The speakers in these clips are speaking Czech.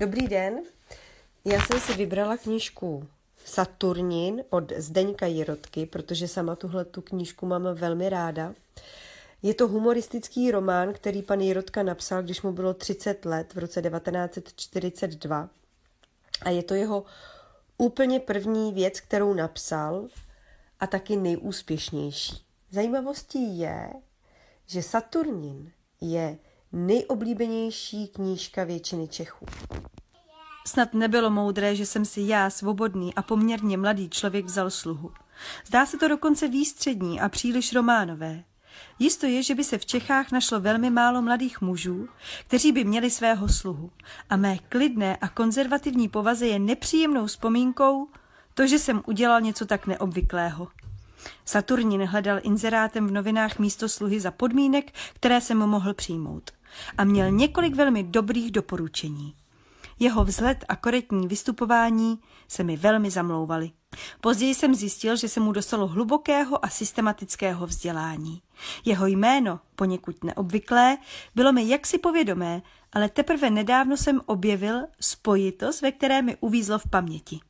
Dobrý den. Já jsem si vybrala knížku Saturnin od Zdeňka Jirotky, protože sama tuhle tu knížku mám velmi ráda. Je to humoristický román, který pan Jirotka napsal, když mu bylo 30 let v roce 1942. A je to jeho úplně první věc, kterou napsal a taky nejúspěšnější. Zajímavostí je, že Saturnin je nejoblíbenější knížka většiny Čechů. Snad nebylo moudré, že jsem si já, svobodný a poměrně mladý člověk, vzal sluhu. Zdá se to dokonce výstřední a příliš románové. Jisto je, že by se v Čechách našlo velmi málo mladých mužů, kteří by měli svého sluhu. A mé klidné a konzervativní povaze je nepříjemnou vzpomínkou to, že jsem udělal něco tak neobvyklého. Saturnin hledal inzerátem v novinách místo sluhy za podmínek, které jsem mohl přijmout a měl několik velmi dobrých doporučení. Jeho vzhled a korektní vystupování se mi velmi zamlouvaly. Později jsem zjistil, že se mu dostalo hlubokého a systematického vzdělání. Jeho jméno, poněkud neobvyklé, bylo mi jaksi povědomé, ale teprve nedávno jsem objevil spojitost, ve které mi uvízlo v paměti.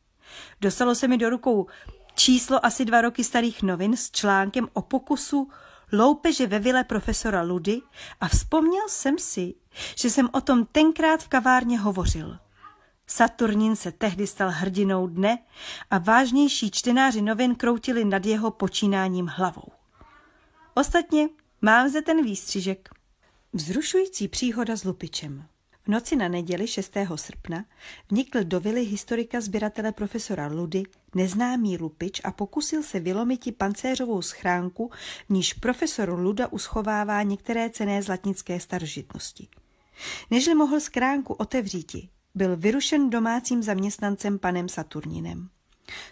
Dostalo se mi do rukou číslo asi dva roky starých novin s článkem o pokusu loupeže ve vile profesora Ludy a vzpomněl jsem si, že jsem o tom tenkrát v kavárně hovořil. Saturnin se tehdy stal hrdinou dne a vážnější čtenáři novin kroutili nad jeho počínáním hlavou. Ostatně mám zde ten výstřižek. Vzrušující příhoda s lupičem noci na neděli 6. srpna vnikl do vily historika sběratele profesora Ludy neznámý lupič a pokusil se vylomiti pancéřovou schránku, v níž profesor Luda uschovává některé cené zlatnické starožitnosti. Nežli mohl schránku otevříti, byl vyrušen domácím zaměstnancem panem Saturninem.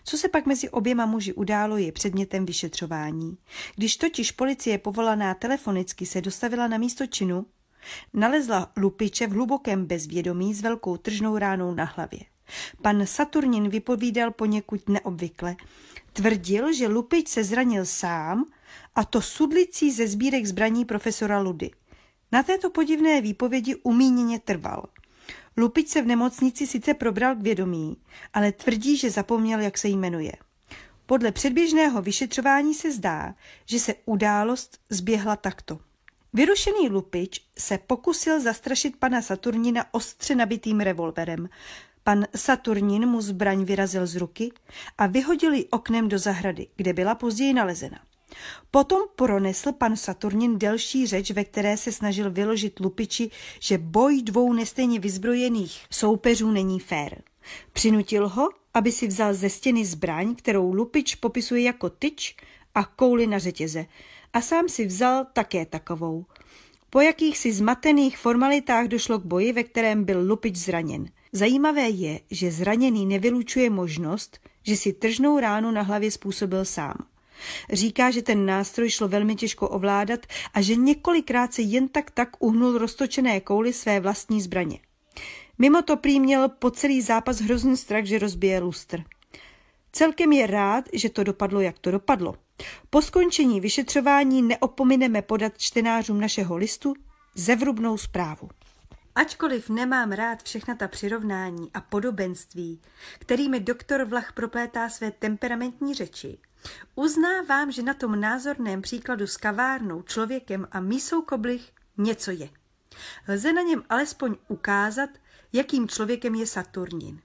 Co se pak mezi oběma muži událo, je předmětem vyšetřování. Když totiž policie povolaná telefonicky se dostavila na místo činu, Nalezla lupiče v hlubokém bezvědomí s velkou tržnou ránou na hlavě. Pan Saturnin vypovídal poněkud neobvykle. Tvrdil, že lupič se zranil sám a to sudlicí ze sbírek zbraní profesora Ludy. Na této podivné výpovědi umíněně trval. Lupič se v nemocnici sice probral k vědomí, ale tvrdí, že zapomněl, jak se jmenuje. Podle předběžného vyšetřování se zdá, že se událost zběhla takto. Vyrušený lupič se pokusil zastrašit pana Saturnina ostře nabitým revolverem. Pan Saturnin mu zbraň vyrazil z ruky a vyhodil ji oknem do zahrady, kde byla později nalezena. Potom pronesl pan Saturnin delší řeč, ve které se snažil vyložit lupiči, že boj dvou nestejně vyzbrojených soupeřů není fér. Přinutil ho, aby si vzal ze stěny zbraň, kterou lupič popisuje jako tyč, a kouli na řetěze a sám si vzal také takovou. Po jakýchsi zmatených formalitách došlo k boji, ve kterém byl lupič zraněn. Zajímavé je, že zraněný nevylučuje možnost, že si tržnou ránu na hlavě způsobil sám. Říká, že ten nástroj šlo velmi těžko ovládat a že několikrát se jen tak tak uhnul roztočené kouli své vlastní zbraně. Mimo to prý měl po celý zápas hrozný strach, že rozbije lustr. Celkem je rád, že to dopadlo, jak to dopadlo. Po skončení vyšetřování neopomineme podat čtenářům našeho listu zevrubnou zprávu. Ačkoliv nemám rád všechna ta přirovnání a podobenství, kterými doktor Vlach proplétá své temperamentní řeči, uznávám, že na tom názorném příkladu s kavárnou, člověkem a mísou koblich něco je. Lze na něm alespoň ukázat, jakým člověkem je Saturnin.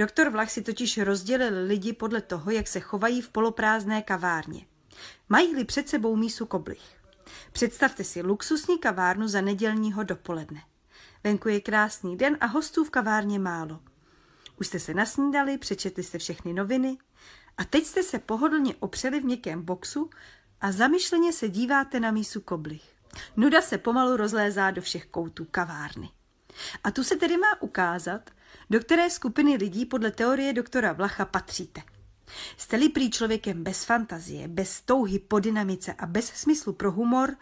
Doktor Vlach si totiž rozdělil lidi podle toho, jak se chovají v poloprázdné kavárně. Mají-li před sebou mísu koblih. Představte si luxusní kavárnu za nedělního dopoledne. Venku je krásný den a hostů v kavárně málo. Už jste se nasnídali, přečetli jste všechny noviny a teď jste se pohodlně opřeli v někém boxu a zamyšleně se díváte na mísu koblih. Nuda se pomalu rozlézá do všech koutů kavárny. A tu se tedy má ukázat, do které skupiny lidí podle teorie doktora Vlacha patříte. Jste-li prý člověkem bez fantazie, bez touhy po dynamice a bez smyslu pro humor,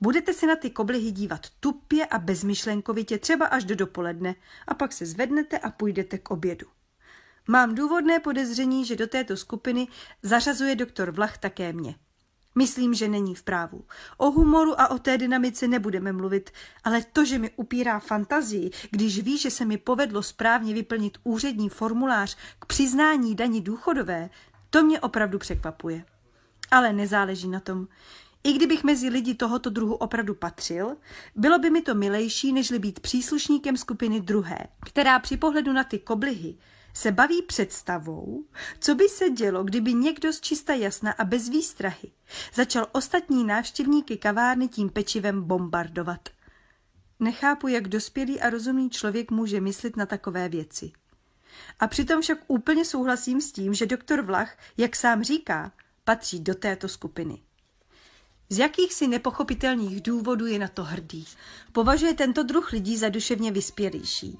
budete se na ty koblihy dívat tupě a bezmyšlenkovitě třeba až do dopoledne a pak se zvednete a půjdete k obědu. Mám důvodné podezření, že do této skupiny zařazuje doktor Vlach také mě. Myslím, že není v právu. O humoru a o té dynamice nebudeme mluvit, ale to, že mi upírá fantazii, když ví, že se mi povedlo správně vyplnit úřední formulář k přiznání daní důchodové, to mě opravdu překvapuje. Ale nezáleží na tom. I kdybych mezi lidi tohoto druhu opravdu patřil, bylo by mi to milejší, nežli být příslušníkem skupiny druhé, která při pohledu na ty koblihy se baví představou, co by se dělo, kdyby někdo z čista jasna a bez výstrahy začal ostatní návštěvníky kavárny tím pečivem bombardovat. Nechápu, jak dospělý a rozumný člověk může myslet na takové věci. A přitom však úplně souhlasím s tím, že doktor Vlach, jak sám říká, patří do této skupiny. Z jakýchsi nepochopitelných důvodů je na to hrdý. Považuje tento druh lidí za duševně vyspělejší.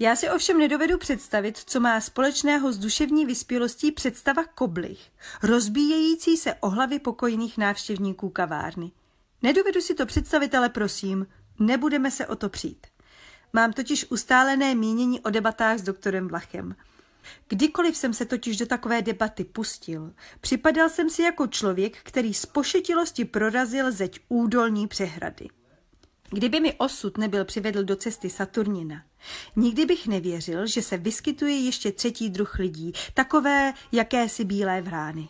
Já si ovšem nedovedu představit, co má společného s duševní vyspělostí představa koblich, rozbíjející se o hlavy pokojných návštěvníků kavárny. Nedovedu si to představit, ale prosím, nebudeme se o to přijít. Mám totiž ustálené mínění o debatách s doktorem Vlachem. Kdykoliv jsem se totiž do takové debaty pustil, připadal jsem si jako člověk, který z pošetilosti prorazil zeď údolní přehrady. Kdyby mi osud nebyl přivedl do cesty Saturnina, nikdy bych nevěřil, že se vyskytuje ještě třetí druh lidí, takové jakési bílé vrány.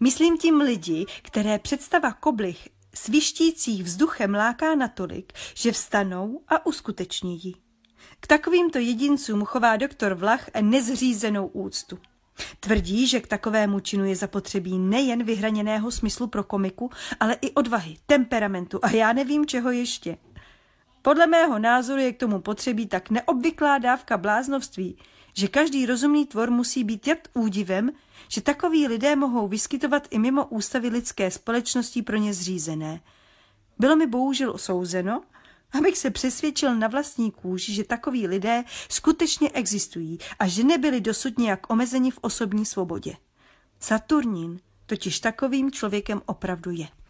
Myslím tím lidi, které představa koblich svištících vzduchem láká natolik, že vstanou a uskuteční ji. K takovýmto jedincům chová doktor Vlach nezřízenou úctu. Tvrdí, že k takovému činu je zapotřebí nejen vyhraněného smyslu pro komiku, ale i odvahy, temperamentu a já nevím čeho ještě. Podle mého názoru je k tomu potřebí tak neobvyklá dávka bláznovství, že každý rozumný tvor musí být jak údivem, že takoví lidé mohou vyskytovat i mimo ústavy lidské společnosti pro ně zřízené. Bylo mi bohužel osouzeno, abych se přesvědčil na vlastní kůži, že takoví lidé skutečně existují a že nebyli dosud nějak omezeni v osobní svobodě. Saturnín totiž takovým člověkem opravdu je.